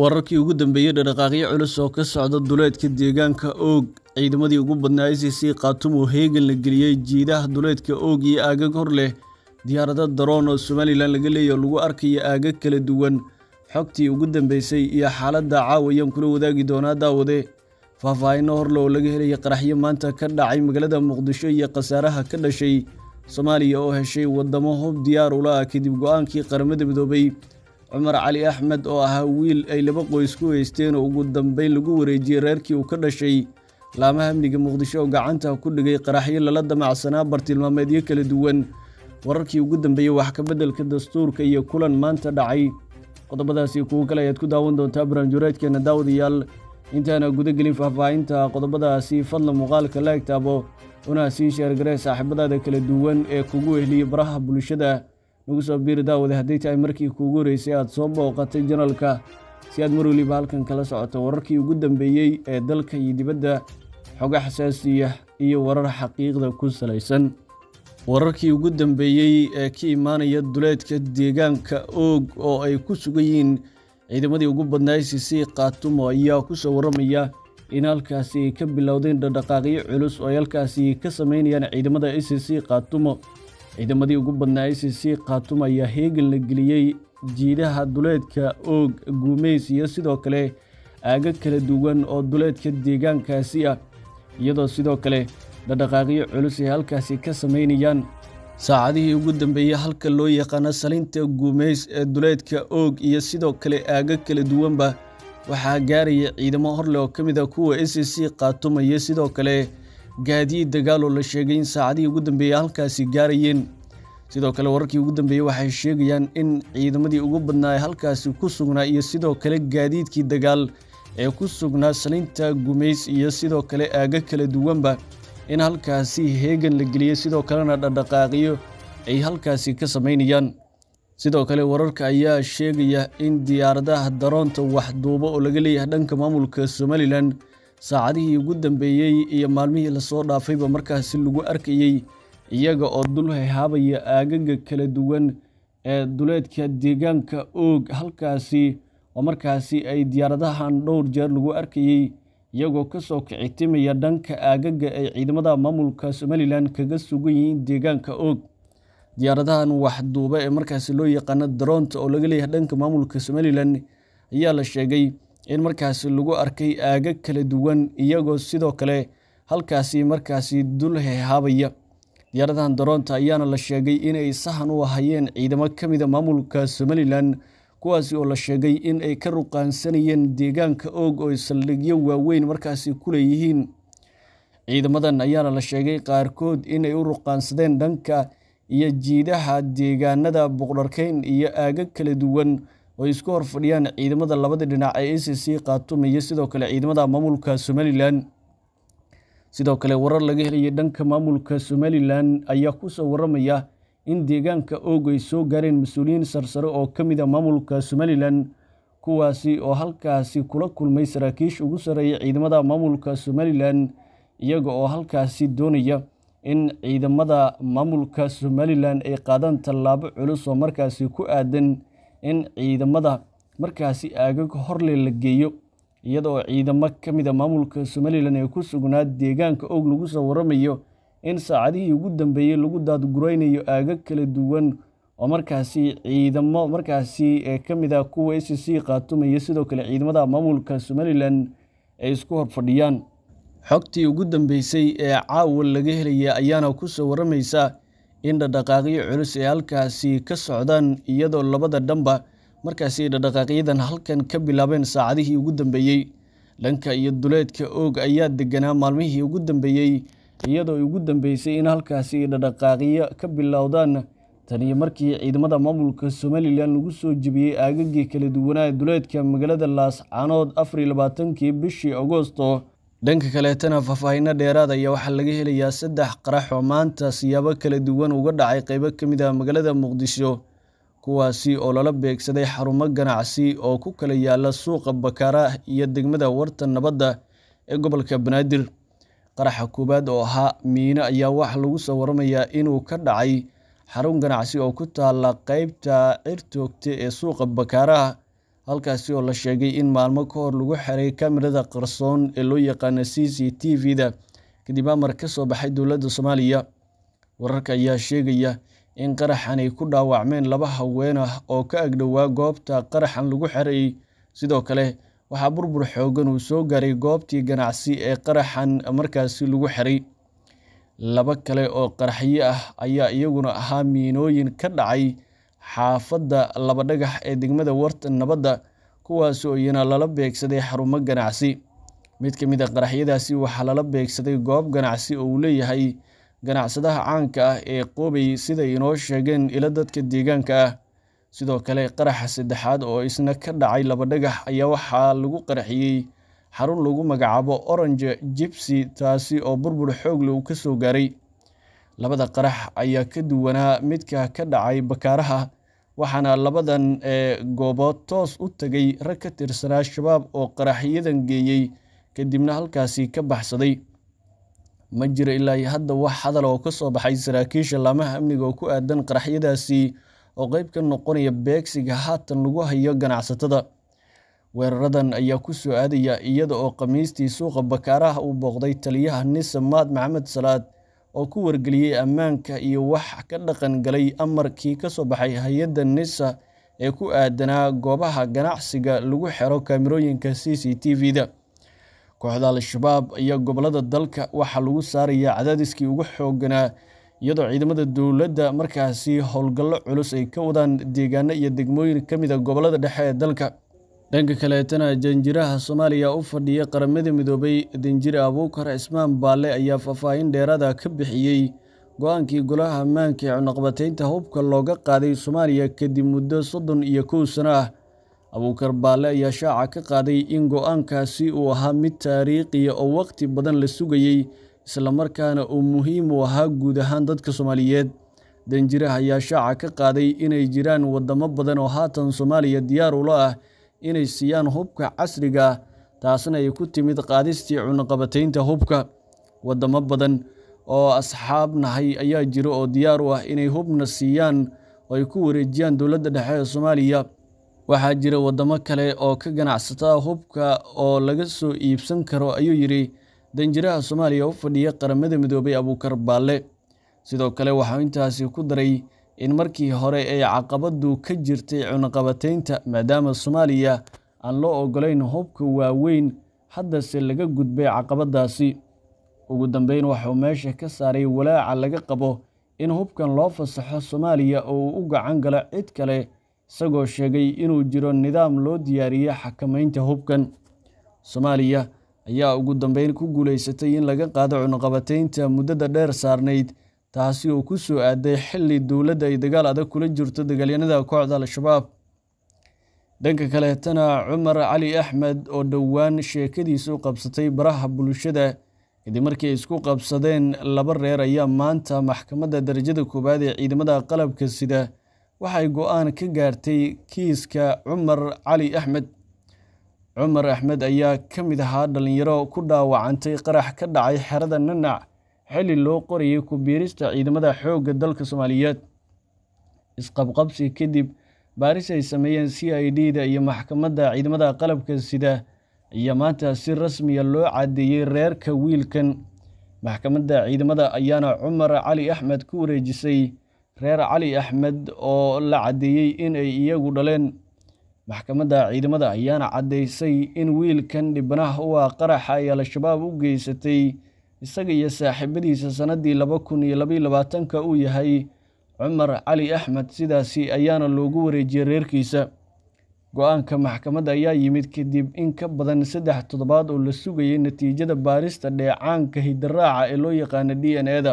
wararkii ugu dambeeyey dhaqdhaqaaqyo culus oo ka socda duleedka deegaanka oog ciidamadii ugu badnaa i c c khaatumo heegan la geliyey jiidaha duleedka oog iyo aagag hor leh diyaarada daroon oo somalilan laga leeyaho lagu arkayo aagag kala duwan xogtii ugu dambeysay iyo xaaladda caawa ayaan kula wadaagi doonaa daawade faahfaahino horle oo laga helaya qaraxyo maanta ka dhacay magaalada muqdisho iyo khasaaraha ka dhashay soomaaliya oo heshay waddamo hub diyaar ula ah kadib go-aankii qaramada midoobay cumar cali axmed oo ahaa wiil ay laba qoys ku haysteen oo ugu dambayn lagu wareejiyey reerkii uu ka dhashay laamaha amniga muqdisho oo gacanta ku dhigay qaraxyo lala damacsanaa bartilmaameedyo kala duwan wararkii ugu dambeeyey wax kabeddelka dastuurka iyo kulan maanta dhacay qodobadaasi kuwo kale ayaad ku daawan doontaa barnaamijwareedkeenna daawadayaal intaana gudagelin faahfaahinta qodobadaasi fadla muuqaalka la unaa sii sheergaree saaxiibadaada kala duwan ee kugu ehliya baraha bulshada nagu soo biiri daawade hadday tahay markii kuugu horeysay aad soo booqatay janalka si aad mar weliba halkan kala socoto wararkii ugu dambeeyey ee dalka iyo dibadda xoga xasaasiya iyo warar xaqiiqda ku salaysan wararkii ugu dambeeyey ee ka imaanaya duleedka deegaanka oog oo ay ku sugan yihiin ciidamadii ugu badnaa i qaatumo ayaa ku soo warramaya in halkaasi ay ka bilowdeen dhadhaqaaqyo culus oo ay halkaasi ka samaynayaan ciidamada i qaatumo ciidamadii ugu badnaa icc ayaa heegan la geliyey jiidaha duleedka oog iyo sidoo kale aaga kala duwan oo duleedka deegaankaasi ah iyadoo sidoo kale dhadhaqaaqyo culus ay halkaasi ka samaynayaan saacadihii ugu dambeeyey halka loo yaqaano salinta guumays ee duleedka oog iyo sidoo kale aaga kala duwanba waxaa gaaraya ciidamo horle oo ka mid a ah kuwa icc qaatumaya sidoo kale gaadiid dagaal oo la sheegay in saacadihii ugu dambeeyey halkaasi gaarayeen sidoo kale wararkii ugu dambeeyey waxay sheegayaan in ciidamadii ugu badnaa ee halkaasi ku sugnaa iyo sidoo kale gaadiidkii dagaal ee ku sugnaa salinta gumays iyo sidoo kale aago kala duwanba in halkaasi heegan la geliyey sidoo kalena dhaqdhaqaaqiyo ay halkaasi ka samaynayaan sidoo kale wararka ayaa sheegaya in diyaaradaha daroonta waxduubo oo laga leeyahay dhanka maamulka somalilan saacadihii ugu dambeeyey iyo maalmihii lasoo dhaafayba markaasi lagu arkayey iyaga oo dul hehaabaya aagaga kala duwan ee duleedka deegaanka oog halkaasi oo markaasi ay diyaaradahan dhowr jeer lagu arkayey iyagoo kasoo kicitimaya dhanka aagaga ay ciidamada maamulka somalilan kaga sugan yihiin deegaanka oog diyaaradahan waxduuba ee markaasi loo yaqaano daroonta oo laga leeyahay dhanka maamulka somalilan ayaa la sheegay in markaasi lagu arkay aaga kala duwan iyagoo sidoo kale halkaasi markaasi dul hehaabaya diyaaradahan daroonta ayaana la sheegay inay sahan u ahayeen ciidamo ka mida maamulka somalilan kuwaasi oo la sheegay in ay ka ruqaansanayeen deegaanka oog oo saldhigyo waaweyn markaasi ku leeyihiin ciidamadan ayaana la sheegay qaarkood inay u ruqaansadeen dhanka iyo jiidaha deegaanada buqdharkeyn iyo aagag kala duwan oo isku hor fadhiyaan ciidamada labada dhinac ee a c c qaatumaya sidoo kale ciidamada maamulka somalilan sidoo kale warar laga helayay dhanka maamulka somalilan ayaa kusoo waramaya in deegaanka oogo ay soo gaareen mas-uuliyiin sarsare oo ka mid a ah maamulka somalilan kuwaasi oo halkaasi kula kulmay saraakiish ugu sarreeya ciidamada maamulka somalilan iyaga oo halkaasi doonaya in ciidamada maamulka somalilan ay qaadaan tallaabo culus oo markaasi ku aadan in ciidamada markaasi aagaga Horley la geeyo iyadoo ciidamo ka mid a ah maamulka Somaliland ee ku sugnaa deegaanka og lagu soo waramayo in saacadihii ugu dambeeyey lagu daadguraynayo aagag kala duwan oo markaasi ciidamo markaasi ee ka mid ah kuwa ICC qaatumaya sidoo kale ciidamada maamulka Somaliland ay isku hor fadhiyaan xogtii ugu dambeysay ee caawa laga helaya ayaana ku soo waramaysa in dhadhaqaaqyo culus ay halkaasi ka socdaan iyadoo labada dhanba markaasi ay dhaqdhaqaaqyadan halkan ka bilaabeen saacadihii ugu dambeeyey dhanka iyo duleedka oog ayaa deganaa maalmihii ugu dambeeyey iyadoo ugu dambeysay in halkaasi dhadhaqaaqyo ka bilowdaan taniyo markii ciidamada maamulka somalilan lagu soo jebiyey aagagii kala duwanaa duleedka magaalada laascanood afar iyo labaatankii bishii agoosto dhanka kaleetana dheeraada ayaa waxaa laga helayaa saddex qarax oo maanta siyaabo kala duwan uga dhacay qeybo ka mid ah magaalada muqdisho kuwaasi oo lala beegsaday xarumo ganacsi oo ku kala yaala suuqa bakaara iyo degmada warta nabadda ee gobolka banaadir qaraxa koowaad oo ahaa miino ayaa waxaa lagu soo waramayaa inuu ka dhacay xarun ganacsi oo ku taala qeybta cirtoogta ee suuqa bakaaraha halkaasi oo la sheegay in maalmo ka hor lagu xiray kamerada qarsoon ee loo yaqaana c c t v-da kadib amar ka soo baxay dowladda soomaaliya wararka ayaa sheegaya in qaraxan ay ku dhaawacmeen laba haween ah oo ka agdhowaa goobta qaraxan lagu xiray sidoo kale waxaa burbur xoogan uu soo gaaray goobtii ganacsi ee qaraxan markaasi lagu xiray laba kale oo qaraxyo ah ayaa iyaguna ahaa miinooyin ka dhacay xaafadda labadhagax ee degmada wartan nabadda oo iyana lala beegsaday xarumo ganacsi mid ka mid a ah qaraxyadaasi waxaa lala beegsaday goob ganacsi oo uu leeyahay ganacsadaha caanka ah ee qoobay sida inoo sheegeen ila dadka deegaanka ah sidoo kale qaraxa saddexaad oo isna ka dhacay labadhagax ayaa waxaa lagu qaraxiyey xarun lagu magacaabo orange jibsi taasi oo burbur xoog le uu ka soo gaaray labada qarax ayaa ka duwanaa midka ka dhacay bakaaraha waxaana labadan goobood toos u tegay rag ka tirsanaa shabaab oo qaraxyadan geeyey kadibna halkaasi ka baxsaday ma jiro ilaa hadda wax hadal oo ka soo baxay saraakiisha laamaha amniga oo ku aadan qaraxyadaasi oo qeyb ka noqonaya beegsiga haatan lagu hayo ganacsatada weeraradan ayaa ku soo aadaya iyada oo khamiistii suuqa bakaaraha uu booqday taliyaha nise maad maxamed salaad oo ku wargeliyey ammaanka iyo wax ka dhaqan galay amarkii ka soo baxay hay-adda nisa ee ku aadanaa goobaha ganacsiga lagu xero kaamirooyinka c c t v-da kooxda al-shabaab ayaa gobollada dalka waxaa lagu saarayaa cadaadiskii ugu xooganaa iyadoo ciidamada dowladda markaasi howlgallo culus ay ka wadaan deegaano iyo degmooyin ka mid a ah gobollada dhexe ee dalka dhanka kaleetana janjiraha soomaaliya u fadhiya qaramada midoobay danjir abuukar cismaan baalle ayaa faahfaahin dheeraada ka bixiyey go-aankii golaha ammaanka ee cunaqabateynta hubka looga qaaday soomaaliya kadib muddo soddon iyo kow sano ah abuukar baalle ayaa shaaca ka qaaday in go'aankaasi uu ahaa mid taariikhiya oo wakhti badan la sugayey islamarkaana uu muhiim u ahaa guud ahaan dadka soomaaliyeed danjiraha ayaa shaaca ka qaaday inay jiraan waddamo badan oo haatan soomaaliya diyaar ula ah inay siiyaan hubka casrigaa ah, taasna ay ku timid qaadistii cunaqabataynta hubka wadamo badan oo asxaab nahay ayaa jira oo diyaar u ah inay hubna siiyaan oo ay ku wareejiyaan dowladda dhexe ee soomaaliya waxaa jira waddamo kale oo ka ganacsataa hubka oo laga soo iibsan karo ayuu yidhi danjiraha soomaaliya u fadhiya qaramada midoobay abuukar baalle sidoo kale waxaa intaasi ku daray in markii hore ay caqabaddu ka jirtay cunaqabateynta maadaama soomaaliya aan loo ogolayn hubka waaweyn haddase laga gudbay caqabaddaasi ugu dambeyn waxauu meesha ka saaray walaaca laga qabo in hubkan loo fasaxo soomaaliya oo uu u gacan galo cid kale isagoo sheegay inuu jiro nidaam loo diyaariyo xakamaynta hubkan soomaaliya ayaa ugu dambeyn ku guulaysatay in laga qaado cunaqabateynta muddada dheer saarnayd taasi oo ku soo aaday xili dowladda ay dagaal adag kula jirto dagaalyanada kooxda al-shabaab dhanka kaleetana cumar cali axmed oo dhowaan sheekadiisu qabsatay baraha bulshada kadib markii ay isku qabsadeen laba reer ayaa maanta maxkamadda darajada koowaad ee ciidamada qalabka sida waxay go-aan ka gaartay kiiska cumar cali axmed cumar axmed ayaa ka mid ahaa dhalinyaro ku dhaawacantay qarax ka dhacay xerada nanac xilli loo qorayay ku biirista ciidamada xoogga dalka Soomaaliyeed isqabqabsi kadib baaris ay sameeyeen CID-da iyo maxkamadda ciidamada qalabka sida ayaa maanta si rasmi ah loo caddeeyey reerka wiilkan maxkamadda ciidamada ayaana Cumar Cali Axmed ku wareejisay reer Cali Axmed oo la caddeeyey in ay iyagu dhaleen maxkamadda ciidamada ayaana caddaysay in wiilkan dhibanaha u ah qaraxa ay al-shabaab u geysatay isaga iyo saaxiibadiisa sannadii laba kun iyo labaiyo labaatanka uu yahay cumar cali axmed sidaasi ayaana loogu wareejiyey reerkiisa go-aanka maxkamadda ayaa yimid kadib in ka badan saddex toddobaad oo la sugayay natiijada baarista dheecaanka hidiraaca ee loo yaqaana d n e da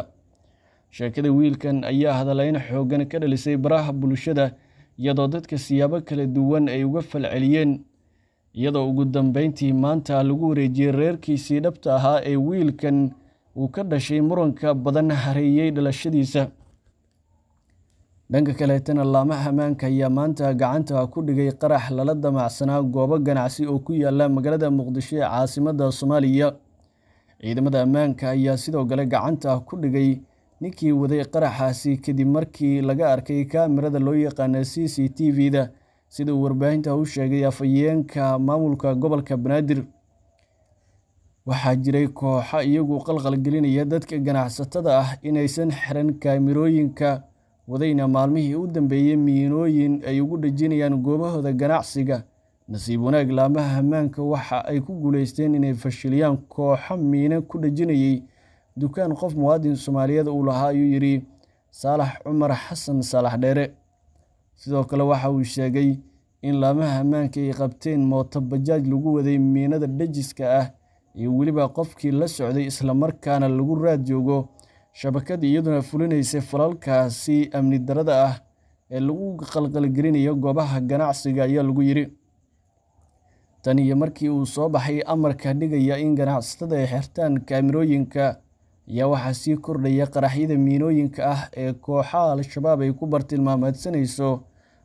sheekada wiilkan ayaa hadalayn xooggan ka dhalisay baraha bulshada iyadoo dadka siyaabo kala duwan ay uga falceliyeen iyadoo ugu dambeyntii maanta lagu wareejiyey reerkiisii dhabta ahaa ee wiilkan uu ka dhashay muranka badan hareeyey dhalashadiisa dhanka kaleetana laamaha ammaanka ayaa maanta gacanta ku dhigay qarax lala damacsanaa goobo ganacsi oo ku yaala magaalada muqdisho ee caasimada soomaaliya ciidamada ammaanka ayaa sidoo kale gacanta ku dhigay ninkii waday qaraxaasi kadib markii laga arkay kaamirada loo yaqaana c c t v-da sida uu warbaahinta u sheegay afhayeenka maamulka gobolka banaadir waxaa jiray kooxo iyagu qalqalgelinaya dadka ganacsatada ah inaysan xiran kaamirooyinka wadayna maalmihii u dambeeyey miinooyin ay ugu dhajinayaan goobahooda ganacsiga nasiib wanaag laamaha hammaanka waxa ay ku guulaysteen inay fashiliyaan kooxo miina ku dhajinayay dukaan qof muwaadin soomaaliyeed uu lahaa ayuu yidhi saalax cumar xasan saalax dheere sidoo kale waxa uu sheegay in laamaha ammaanka ay qabteen mooto bajaaj lagu waday miinada dhajiska ah iyo weliba qofkii la socday isla markaana lagu raad joogo shabakada iyaduna fulinaysay falalkaasi amni darada ah ee lagu qalqalgelinayo goobaha ganacsiga ayaa lagu yidhi tan iyo markii uu soo baxay amarka dhigaya in ganacsatada ay xirtaan kaamirooyinka ayaa waxaa sii kordhaya qaraxyada miinooyinka ah ee kooxaha al-shabaab ay ku bartilmaameedsanayso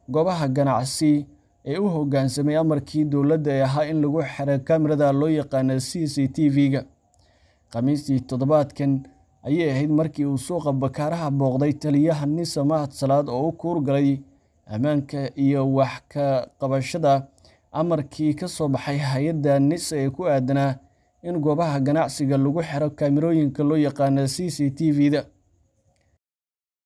goobaha ganacsi ee u hoggaansamay amarkii dowladda ee ahaa in lagu xiro kamarada loo yaqaana c c t v-ga khamiistii toddobaadkan ayay ahayd markii uu suuqa bakaaraha booqday taliyaha nin mahad salaad oo u kuurgalay ammaanka iyo wax ka qabashada amarkii ka soo baxay hay-adda nisa ee ku aadanaa in goobaha ganacsiga lagu xiro kaamirooyinka loo yaqaana c c t v-da